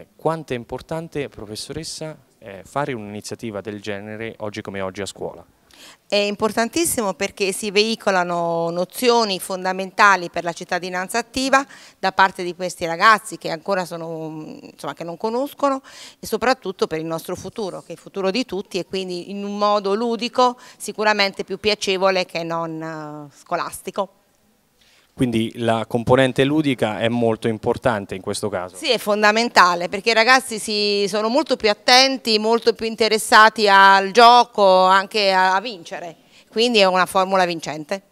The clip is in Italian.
Eh, quanto è importante, professoressa, eh, fare un'iniziativa del genere oggi come oggi a scuola? È importantissimo perché si veicolano nozioni fondamentali per la cittadinanza attiva da parte di questi ragazzi che ancora sono, insomma, che non conoscono e soprattutto per il nostro futuro, che è il futuro di tutti e quindi in un modo ludico sicuramente più piacevole che non eh, scolastico. Quindi la componente ludica è molto importante in questo caso. Sì, è fondamentale perché i ragazzi sono molto più attenti, molto più interessati al gioco, anche a vincere. Quindi è una formula vincente.